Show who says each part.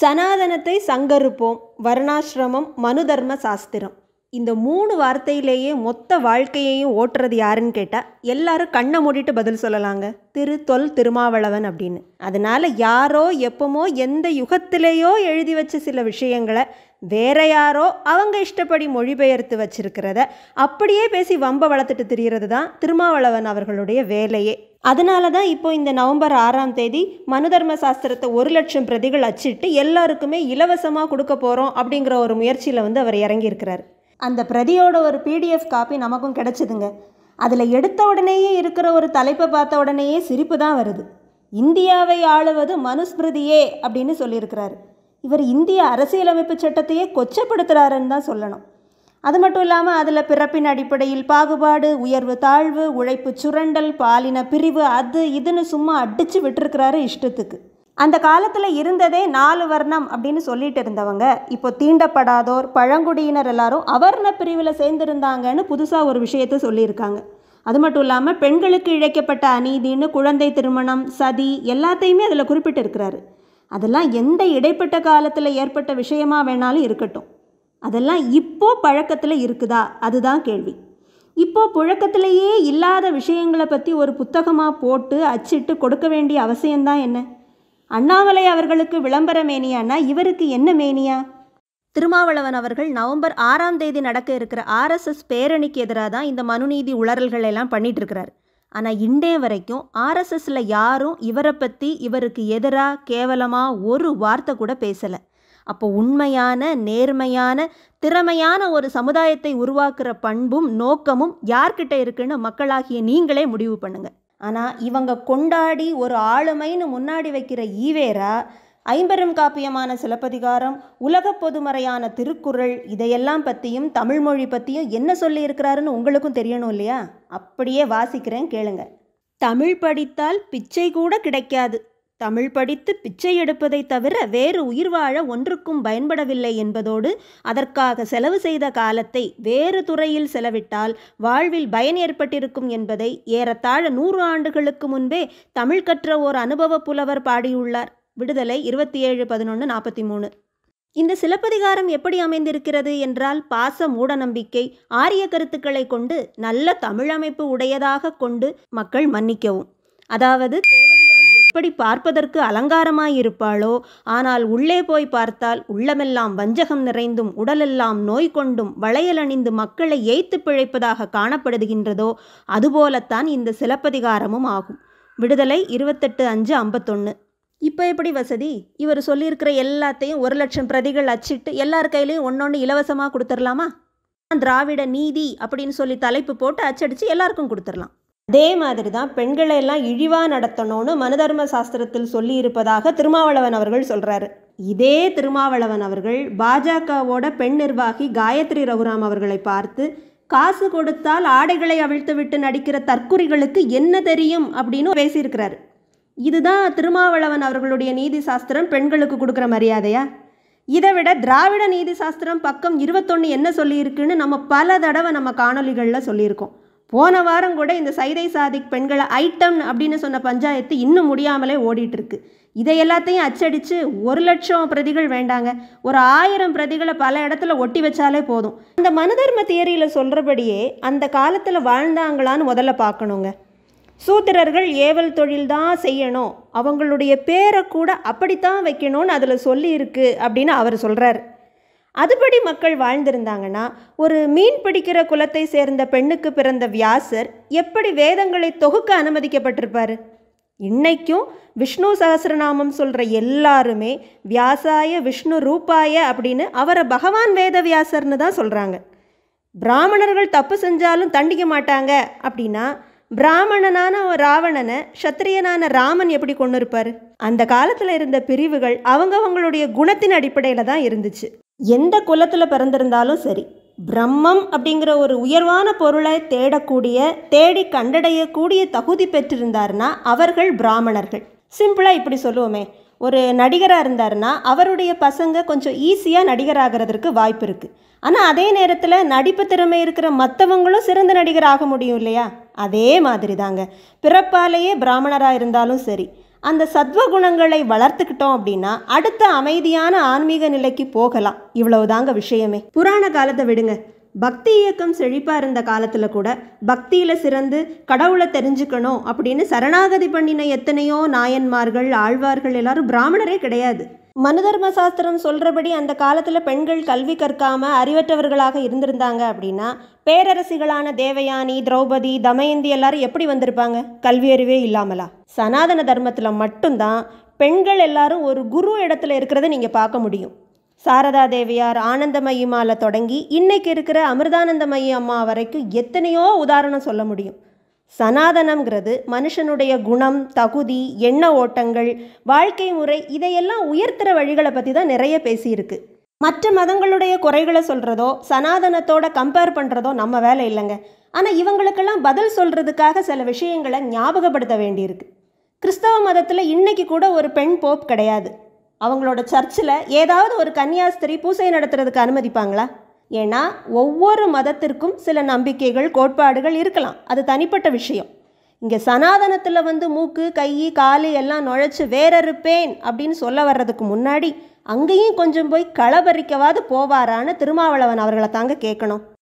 Speaker 1: சனாதனத்தை சங்கருப்போம் வர்ணாசிரமம் மனு தர்ம சாஸ்திரம் இந்த மூணு வார்த்தையிலேயே மொத்த வாழ்க்கையையும் ஓட்டுறது யாருன்னு கேட்டால் எல்லாரும் கண்ணை மூடிட்டு பதில் சொல்லலாங்க திரு தொல் திருமாவளவன் அப்படின்னு அதனால் யாரோ எப்பமோ எந்த யுகத்திலேயோ எழுதி வச்ச சில விஷயங்களை வேற யாரோ அவங்க இஷ்டப்படி மொழிபெயர்த்து வச்சிருக்கிறத அப்படியே பேசி வம்ப வளர்த்துட்டு தெரிகிறது தான் திருமாவளவன் அவர்களுடைய வேலையே அதனால தான் இப்போ இந்த நவம்பர் ஆறாம் தேதி மனுதர்ம சாஸ்திரத்தை ஒரு லட்சம் பிரதிகள் அச்சிட்டு எல்லாருக்குமே இலவசமாக கொடுக்க போகிறோம் அப்படிங்கிற ஒரு முயற்சியில் வந்து அவர் இறங்கியிருக்கிறார் அந்த பிரதியோட ஒரு பிடிஎஃப் காப்பி நமக்கும் கிடைச்சிதுங்க அதில் எடுத்த உடனேயே இருக்கிற ஒரு தலைப்பை பார்த்த உடனேயே சிரிப்பு தான் வருது இந்தியாவை ஆளுவது மனுஸ்மிருதியே அப்படின்னு சொல்லியிருக்கிறார் இவர் இந்திய அரசியலமைப்பு சட்டத்தையே கொச்சப்படுத்துகிறாருன்னு தான் சொல்லணும் அது மட்டும் இல்லாமல் அதில் பிறப்பின் அடிப்படையில் பாகுபாடு உயர்வு தாழ்வு உழைப்பு சுரண்டல் பாலின பிரிவு அது இதுன்னு சும்மா அடித்து விட்டுருக்கிறாரு இஷ்டத்துக்கு அந்த காலத்தில் இருந்ததே நாலு வர்ணம் அப்படின்னு சொல்லிட்டு இருந்தவங்க இப்போ தீண்டப்படாதோர் பழங்குடியினர் எல்லாரும் அவர்ண பிரிவில் சேர்ந்திருந்தாங்கன்னு புதுசாக ஒரு விஷயத்த சொல்லியிருக்காங்க அது மட்டும் இல்லாமல் பெண்களுக்கு இழைக்கப்பட்ட அநீதின்னு குழந்தை திருமணம் சதி எல்லாத்தையுமே அதில் குறிப்பிட்டிருக்கிறாரு அதெல்லாம் எந்த இடைப்பட்ட காலத்தில் ஏற்பட்ட விஷயமா வேணாலும் இருக்கட்டும் அதெல்லாம் இப்போ பழக்கத்தில் இருக்குதா அதுதான் கேள்வி இப்போ புழக்கத்திலேயே இல்லாத விஷயங்களை பற்றி ஒரு புத்தகமாக போட்டு அச்சிட்டு கொடுக்க வேண்டிய அவசியம்தான் என்ன அண்ணாமலை அவர்களுக்கு விளம்பர மேனியானா இவருக்கு என்ன மேனியா திருமாவளவன் அவர்கள் நவம்பர் ஆறாம் தேதி நடக்க இருக்கிற ஆர்எஸ்எஸ் பேரணிக்கு எதிராக தான் இந்த மனுநீதி உளறல்கள் எல்லாம் பண்ணிட்டு இருக்கிறார் ஆனால் இன்றைய வரைக்கும் ஆர்எஸ்எஸில் யாரும் இவரை பற்றி இவருக்கு எதிராக கேவலமாக ஒரு வார்த்தை கூட பேசலை அப்போ உண்மையான நேர்மையான திறமையான ஒரு சமுதாயத்தை உருவாக்குற பண்பும் நோக்கமும் யார்கிட்ட இருக்குன்னு மக்களாகிய நீங்களே முடிவு பண்ணுங்கள் ஆனால் இவங்க கொண்டாடி ஒரு ஆளுமைன்னு முன்னாடி வைக்கிற ஈவேரா ஐம்பெரும் காப்பியமான சிலப்பதிகாரம் உலக பொதுமறையான திருக்குறள் இதையெல்லாம் பற்றியும் தமிழ்மொழி பற்றியும் என்ன சொல்லியிருக்கிறாருன்னு உங்களுக்கும் தெரியணும் இல்லையா அப்படியே வாசிக்கிறேன் கேளுங்க தமிழ் படித்தால் பிச்சை கூட கிடைக்காது தமிழ் படித்து பிச்சை எடுப்பதை தவிர வேறு உயிர் வாழ ஒன்றுக்கும் பயன்படவில்லை என்பதோடு அதற்காக செலவு செய்த காலத்தை வேறு துறையில் செலவிட்டால் வாழ்வில் பயன் ஏற்பட்டிருக்கும் என்பதை ஏறத்தாழ நூறு ஆண்டுகளுக்கு முன்பே தமிழ் கற்ற ஓர் அனுபவ புலவர் பாடியுள்ளார் விடுதலை இருபத்தி ஏழு பதினொன்று நாற்பத்தி மூணு இந்த சிலப்பதிகாரம் எப்படி அமைந்திருக்கிறது என்றால் பாச மூடநம்பிக்கை ஆரிய கருத்துக்களை கொண்டு நல்ல தமிழமைப்பு உடையதாக கொண்டு மக்கள் மன்னிக்கவும் அதாவது தேவடியால் எப்படி பார்ப்பதற்கு அலங்காரமாயிருப்பாளோ ஆனால் உள்ளே போய் பார்த்தால் உள்ளமெல்லாம் வஞ்சகம் நிறைந்தும் உடலெல்லாம் நோய் கொண்டும் வளையல் அணிந்து மக்களை ஏய்த்து பிழைப்பதாக காணப்படுகின்றதோ அதுபோலத்தான் இந்த சிலப்பதிகாரமும் ஆகும் விடுதலை இருபத்தெட்டு அஞ்சு ஐம்பத்தொன்று இப்போ எப்படி வசதி இவர் சொல்லியிருக்கிற எல்லாத்தையும் ஒரு லட்சம் பிரதிகள் அச்சிட்டு எல்லார் கையிலையும் ஒன்று இலவசமாக கொடுத்துடலாமா திராவிட நீதி அப்படின்னு சொல்லி தலைப்பு போட்டு அச்சடித்து எல்லாருக்கும் கொடுத்துடலாம் அதே மாதிரி தான் பெண்களை எல்லாம் இழிவாக நடத்தணும்னு மனதர்ம சாஸ்திரத்தில் சொல்லியிருப்பதாக திருமாவளவன் அவர்கள் சொல்கிறாரு இதே திருமாவளவன் அவர்கள் பாஜகவோட பெண் நிர்வாகி காயத்ரி ரகுராம் அவர்களை பார்த்து காசு கொடுத்தால் ஆடைகளை அவிழ்த்து விட்டு நடிக்கிற தற்குறிகளுக்கு என்ன தெரியும் அப்படின்னு பேசியிருக்கிறாரு இதுதான் திருமாவளவன் அவர்களுடைய நீதி சாஸ்திரம் பெண்களுக்கு கொடுக்குற மரியாதையா இதை விட திராவிட நீதி சாஸ்திரம் பக்கம் இருபத்தொன்று என்ன சொல்லியிருக்குன்னு நம்ம பல தடவை நம்ம காணொலிகளில் சொல்லியிருக்கோம் போன வாரம் கூட இந்த சைதை சாதிக் பெண்களை ஐட்டம் அப்படின்னு சொன்ன பஞ்சாயத்து இன்னும் முடியாமலே ஓடிட்டு இருக்கு இதை எல்லாத்தையும் அச்சடித்து ஒரு லட்சம் பிரதிகள் வேண்டாங்க ஒரு ஆயிரம் பிரதிகளை பல இடத்துல ஒட்டி வச்சாலே போதும் அந்த மனதர்ம தியரியில் சொல்கிறபடியே அந்த காலத்தில் வாழ்ந்தாங்களான்னு முதல்ல பார்க்கணுங்க சூத்திரர்கள் ஏவல் தொழில் தான் செய்யணும் அவங்களுடைய பேரை கூட அப்படித்தான் வைக்கணும்னு அதில் சொல்லியிருக்கு அப்படின்னு அவர் சொல்கிறார் அதுபடி மக்கள் வாழ்ந்திருந்தாங்கன்னா ஒரு மீன் பிடிக்கிற குலத்தை சேர்ந்த பெண்ணுக்கு பிறந்த வியாசர் எப்படி வேதங்களை தொகுக்க அனுமதிக்கப்பட்டிருப்பார் இன்னைக்கும் விஷ்ணு சகசிரநாமம் சொல்கிற எல்லாருமே வியாசாய விஷ்ணு ரூபாய அப்படின்னு அவரை பகவான் வேத வியாசர்னு தான் சொல்கிறாங்க பிராமணர்கள் தப்பு செஞ்சாலும் தண்டிக்க மாட்டாங்க அப்படின்னா பிராமணனான ராவணனை சத்திரியனான ராமன் எப்படி கொண்டு இருப்பார் அந்த காலத்தில் இருந்த பிரிவுகள் அவங்கவங்களுடைய குணத்தின் அடிப்படையில் தான் இருந்துச்சு எந்த குலத்தில் பிறந்திருந்தாலும் சரி பிரம்மம் அப்படிங்கிற ஒரு உயர்வான பொருளை தேடக்கூடிய தேடி கண்டடையக்கூடிய தகுதி பெற்றிருந்தார்னா அவர்கள் பிராமணர்கள் சிம்பிளாக இப்படி சொல்லுவோமே ஒரு நடிகராக இருந்தாருன்னா அவருடைய பசங்க கொஞ்சம் ஈஸியாக நடிகராகிறதுக்கு வாய்ப்பு இருக்குது ஆனால் அதே நேரத்தில் நடிப்பு திறமை இருக்கிற மற்றவங்களும் சிறந்த நடிகர் ஆக முடியும் இல்லையா அதே மாதிரி தாங்க பிறப்பாலேயே பிராமணராக இருந்தாலும் சரி அந்த சத்வகுணங்களை வளர்த்துக்கிட்டோம் அப்படின்னா அடுத்த அமைதியான ஆன்மீக நிலைக்கு போகலாம் இவ்வளவுதாங்க விஷயமே புராண காலத்தை விடுங்க பக்தி இயக்கம் செழிப்பாக இருந்த காலத்தில் கூட பக்தியில் சிறந்து கடவுளை தெரிஞ்சுக்கணும் அப்படின்னு சரணாகதி பண்ணின எத்தனையோ நாயன்மார்கள் ஆழ்வார்கள் எல்லாரும் பிராமணரே கிடையாது மனுதர்ம சாஸ்திரம் சொல்கிறபடி அந்த காலத்தில் பெண்கள் கல்வி கற்காம அறிவற்றவர்களாக இருந்திருந்தாங்க அப்படின்னா பேரரசிகளான தேவயானி திரௌபதி தமயந்தி எல்லாரும் எப்படி வந்திருப்பாங்க கல்வி அறிவே இல்லாமலா சனாதன தர்மத்தில் மட்டும்தான் பெண்கள் எல்லாரும் ஒரு குரு இடத்துல இருக்கிறத நீங்கள் பார்க்க முடியும் சாரதா தேவியார் ஆனந்தமயிமால தொடங்கி இன்னைக்கு இருக்கிற அமிர்தானந்தமயி அம்மா வரைக்கும் எத்தனையோ உதாரணம் சொல்ல முடியும் சனாதனம்ங்கிறது மனுஷனுடைய குணம் தகுதி எண்ண ஓட்டங்கள் வாழ்க்கை முறை இதையெல்லாம் உயர்த்துற வழிகளை பற்றி தான் நிறைய பேசியிருக்கு மற்ற மதங்களுடைய குறைகளை சொல்கிறதோ சனாதனத்தோட கம்பேர் பண்ணுறதோ நம்ம வேலை இல்லைங்க ஆனால் இவங்களுக்கெல்லாம் பதில் சொல்கிறதுக்காக சில விஷயங்களை ஞாபகப்படுத்த வேண்டியிருக்கு கிறிஸ்தவ மதத்தில் இன்னைக்கு கூட ஒரு பெண் போப் கிடையாது அவங்களோட சர்ச்சில் ஏதாவது ஒரு கன்னியாஸ்திரி பூசை நடத்துறதுக்கு அனுமதிப்பாங்களா ஏன்னா ஒவ்வொரு மதத்திற்கும் சில நம்பிக்கைகள் கோட்பாடுகள் இருக்கலாம் அது தனிப்பட்ட விஷயம் இங்கே சனாதனத்தில் வந்து மூக்கு கை காலு எல்லாம் நுழைச்சி வேறறுப்பேன் அப்படின்னு சொல்ல வர்றதுக்கு முன்னாடி அங்கேயும் கொஞ்சம் போய் களபறிக்கவாது போவாரான்னு திருமாவளவன் அவர்களை தாங்க கேட்கணும்